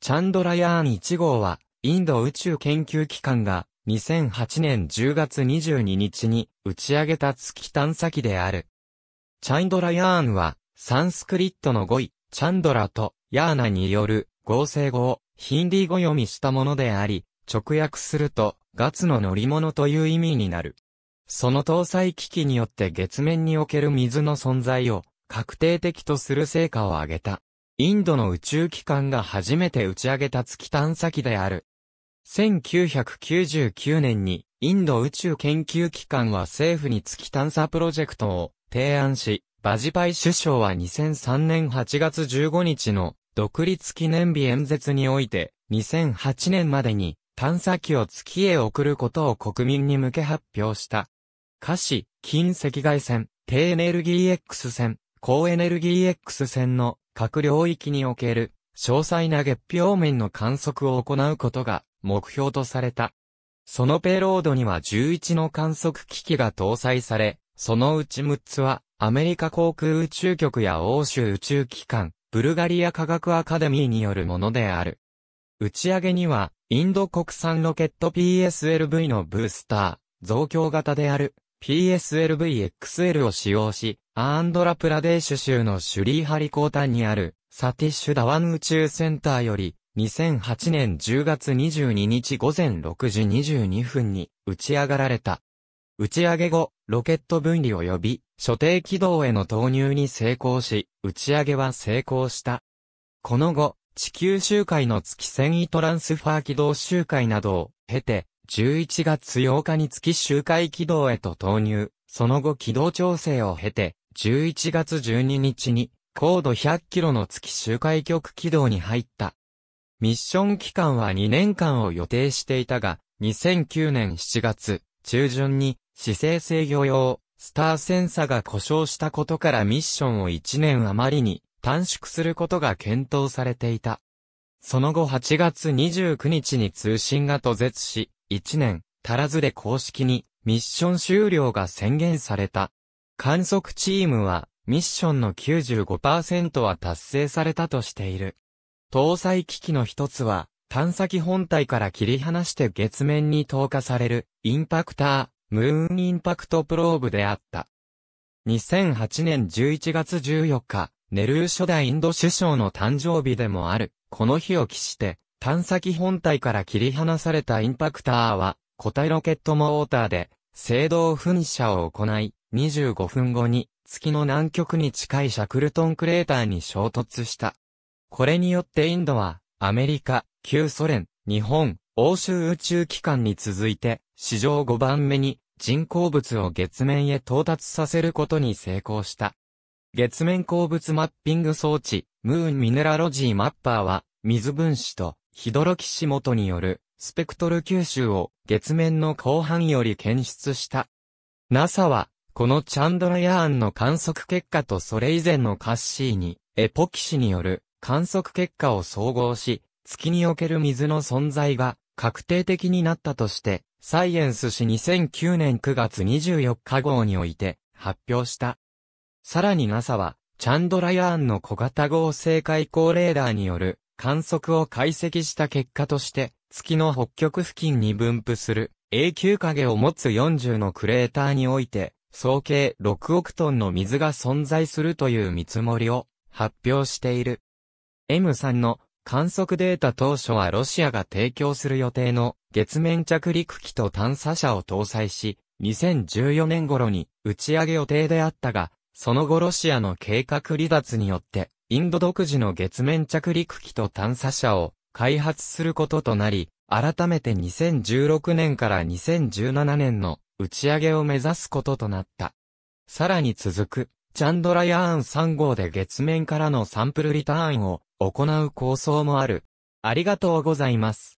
チャンドラヤーン1号は、インド宇宙研究機関が2008年10月22日に打ち上げた月探査機である。チャンドラヤーンは、サンスクリットの語彙、チャンドラとヤーナによる合成語をヒンディ語読みしたものであり、直訳すると、ガツの乗り物という意味になる。その搭載機器によって月面における水の存在を確定的とする成果を上げた。インドの宇宙機関が初めて打ち上げた月探査機である。1999年に、インド宇宙研究機関は政府に月探査プロジェクトを提案し、バジパイ首相は2003年8月15日の独立記念日演説において、2008年までに探査機を月へ送ることを国民に向け発表した。下肢、近赤外線、低エネルギー X 線、高エネルギー X 線の各領域における詳細な月表面の観測を行うことが目標とされた。そのペイロードには11の観測機器が搭載され、そのうち6つはアメリカ航空宇宙局や欧州宇宙機関、ブルガリア科学アカデミーによるものである。打ち上げには、インド国産ロケット PSLV のブースター、増強型である PSLVXL を使用し、アーンドラプラデーシュ州のシュリーハリ高端にあるサティッシュダワン宇宙センターより2008年10月22日午前6時22分に打ち上がられた。打ち上げ後、ロケット分離及び所定軌道への投入に成功し、打ち上げは成功した。この後、地球周回の月繊維トランスファー軌道周回などを経て、11月8日に月周回軌道へと投入、その後軌道調整を経て、11月12日に高度100キロの月周回極軌道に入った。ミッション期間は2年間を予定していたが、2009年7月中旬に姿勢制御用スターセンサが故障したことからミッションを1年余りに短縮することが検討されていた。その後8月29日に通信が途絶し、一1年、足らずで公式にミッション終了が宣言された。観測チームは、ミッションの95%は達成されたとしている。搭載機器の一つは、探査機本体から切り離して月面に投下される、インパクター、ムーンインパクトプローブであった。2008年11月14日、ネルー初代インド首相の誕生日でもある、この日を期して、探査機本体から切り離されたインパクターは、固体ロケットモーターで、制動噴射を行い、25分後に、月の南極に近いシャクルトンクレーターに衝突した。これによってインドは、アメリカ、旧ソ連、日本、欧州宇宙機関に続いて、史上5番目に、人工物を月面へ到達させることに成功した。月面鉱物マッピング装置、ムーンミネラロジーマッパーは、水分子とヒドロキシ元によるスペクトル吸収を月面の後半より検出した。NASA は、このチャンドラヤーンの観測結果とそれ以前のカッシーに、エポキシによる観測結果を総合し、月における水の存在が確定的になったとして、サイエンス誌2009年9月24日号において発表した。さらに NASA は、チャンドラヤーンの小型合成開口レーダーによる観測を解析した結果として、月の北極付近に分布する永久影を持つ40のクレーターにおいて、総計6億トンの水が存在するという見積もりを発表している。M3 の観測データ当初はロシアが提供する予定の月面着陸機と探査車を搭載し、2014年頃に打ち上げ予定であったが、その後ロシアの計画離脱によってインド独自の月面着陸機と探査車を開発することとなり、改めて2016年から2017年の打ち上げを目指すこととなった。さらに続く、チャンドラヤーン3号で月面からのサンプルリターンを行う構想もある。ありがとうございます。